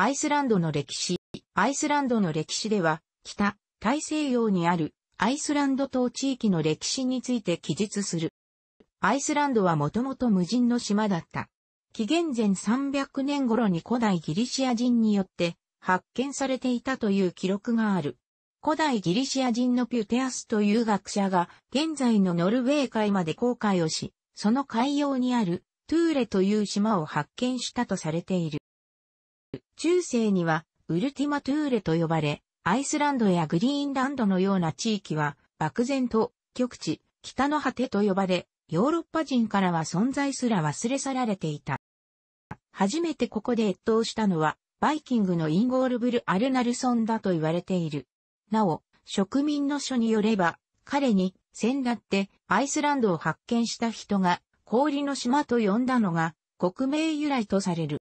アイスランドの歴史。アイスランドの歴史では、北、大西洋にあるアイスランド島地域の歴史について記述する。アイスランドはもともと無人の島だった。紀元前300年頃に古代ギリシア人によって発見されていたという記録がある。古代ギリシア人のピュテアスという学者が現在のノルウェー海まで航海をし、その海洋にあるトゥーレという島を発見したとされている。中世にはウルティマトゥーレと呼ばれ、アイスランドやグリーンランドのような地域は、漠然と、極地、北の果てと呼ばれ、ヨーロッパ人からは存在すら忘れ去られていた。初めてここで越冬したのは、バイキングのインゴールブル・アルナルソンだと言われている。なお、植民の書によれば、彼に、先だってアイスランドを発見した人が、氷の島と呼んだのが、国名由来とされる。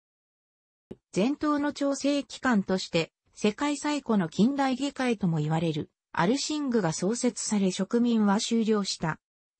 前頭の調整機関として、世界最古の近代議会とも言われる、アルシングが創設され植民は終了した。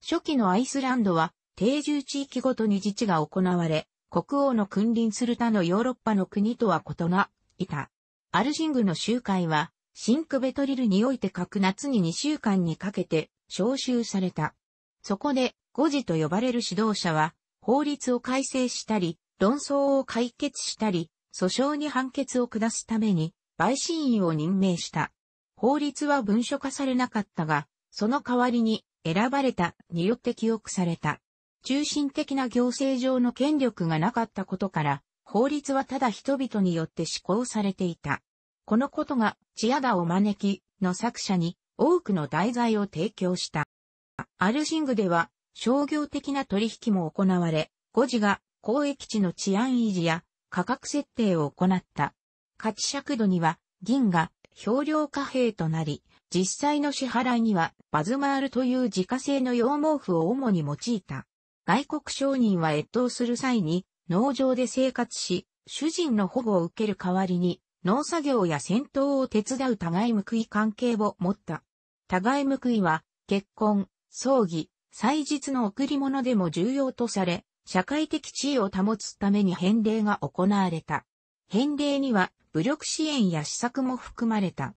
初期のアイスランドは、定住地域ごとに自治が行われ、国王の君臨する他のヨーロッパの国とは異な、いた。アルシングの集会は、シンクベトリルにおいて各夏に2週間にかけて招集された。そこで、5時と呼ばれる指導者は、法律を改正したり、論争を解決したり、訴訟に判決を下すために、陪審員を任命した。法律は文書化されなかったが、その代わりに、選ばれたによって記憶された。中心的な行政上の権力がなかったことから、法律はただ人々によって施行されていた。このことが、チアダを招きの作者に多くの題材を提供した。アルシングでは商業的な取引も行われ、誤字が公益地の治安維持や価格設定を行った。価値尺度には銀が表量貨幣となり、実際の支払いにはバズマールという自家製の羊毛布を主に用いた。外国商人は越冬する際に農場で生活し、主人の保護を受ける代わりに農作業や戦闘を手伝う互い報い関係を持った。互い報いは結婚、葬儀、祭日の贈り物でも重要とされ、社会的地位を保つために返礼が行われた。返礼には武力支援や施策も含まれた。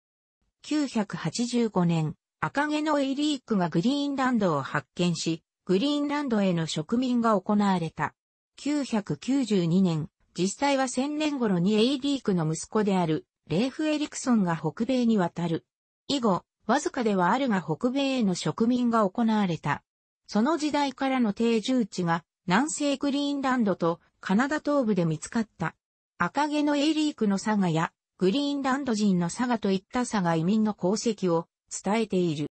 985年、赤毛のエイリークがグリーンランドを発見し、グリーンランドへの植民が行われた。992年、実際は1000年頃にエイリークの息子であるレーフ・エリクソンが北米に渡る。以後、わずかではあるが北米への植民が行われた。その時代からの定住地が南西グリーンランドとカナダ東部で見つかった。赤毛のエイリークの佐賀やグリーンランド人の佐賀といった佐賀移民の功績を伝えている。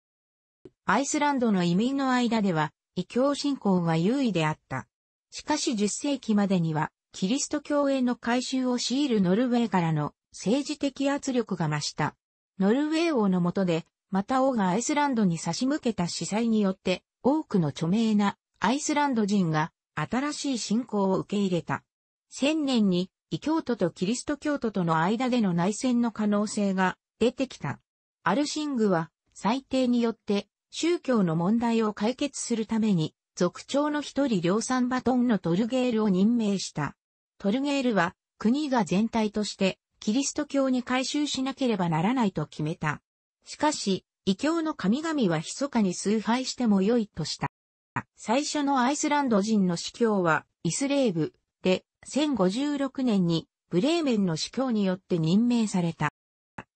アイスランドの移民の間では異教信仰が優位であった。しかし10世紀までにはキリスト教への改修を強いるノルウェーからの政治的圧力が増した。ノルウェー王の下で、また王がアイスランドに差し向けた司祭によって、多くの著名なアイスランド人が新しい信仰を受け入れた。千年に異教徒とキリスト教徒との間での内戦の可能性が出てきた。アルシングは裁定によって宗教の問題を解決するために族長の一人量産バトンのトルゲールを任命した。トルゲールは国が全体としてキリスト教に改宗しなければならないと決めた。しかし、異教の神々は密かに崇拝しても良いとした。最初のアイスランド人の司教はイスレーブで1056年にブレーメンの司教によって任命された。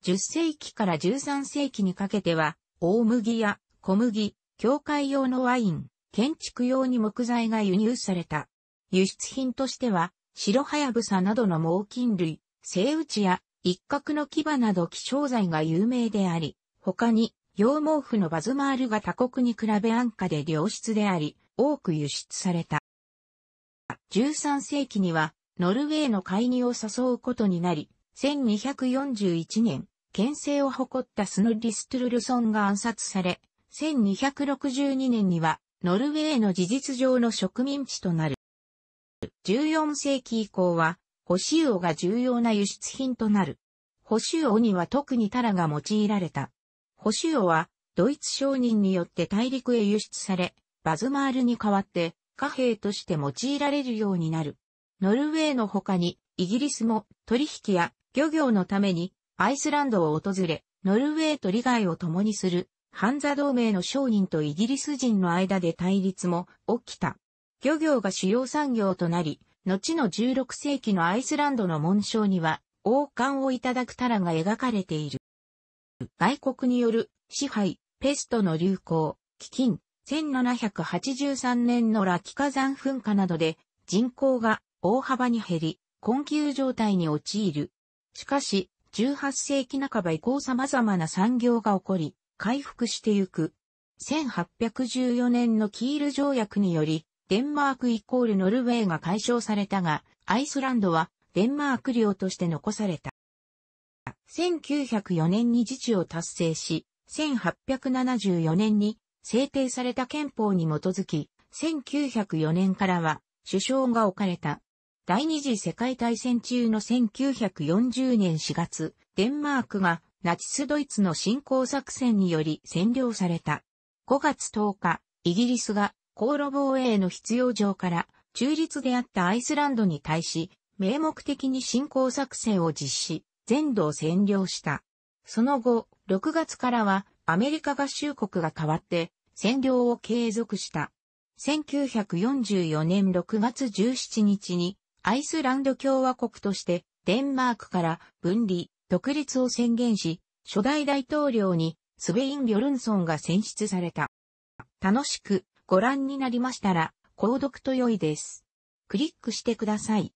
10世紀から13世紀にかけては大麦や小麦、教会用のワイン、建築用に木材が輸入された。輸出品としては白ハヤブサなどの猛禽類、生打ちや一角の牙など希少材が有名であり、他に羊毛布のバズマールが他国に比べ安価で良質であり、多く輸出された。13世紀には、ノルウェーの介入を誘うことになり、1241年、県政を誇ったスノリストゥルルソンが暗殺され、1262年には、ノルウェーの事実上の植民地となる。14世紀以降は、保守王が重要な輸出品となる。保守王には特にタラが用いられた。保守王は、ドイツ商人によって大陸へ輸出され、バズマールに代わって、貨幣として用いられるようになる。ノルウェーの他に、イギリスも取引や漁業のためにアイスランドを訪れ、ノルウェーと利害を共にする、ハンザ同盟の商人とイギリス人の間で対立も起きた。漁業が主要産業となり、後の16世紀のアイスランドの紋章には、王冠をいただくタラが描かれている。外国による支配、ペストの流行、飢饉、1783年のラキ火山噴火などで人口が大幅に減り、困窮状態に陥る。しかし、18世紀半ば以降様々な産業が起こり、回復してゆく。1814年のキール条約により、デンマークイコールノルウェーが解消されたが、アイスランドはデンマーク領として残された。1904年に自治を達成し、1874年に制定された憲法に基づき、1904年からは首相が置かれた。第二次世界大戦中の1940年4月、デンマークがナチスドイツの侵攻作戦により占領された。5月10日、イギリスが航路防衛の必要上から中立であったアイスランドに対し、名目的に侵攻作戦を実施。全土を占領した。その後、6月からはアメリカ合衆国が変わって占領を継続した。1944年6月17日にアイスランド共和国としてデンマークから分離、独立を宣言し、初代大統領にスベイン・ビョルンソンが選出された。楽しくご覧になりましたら、購読と良いです。クリックしてください。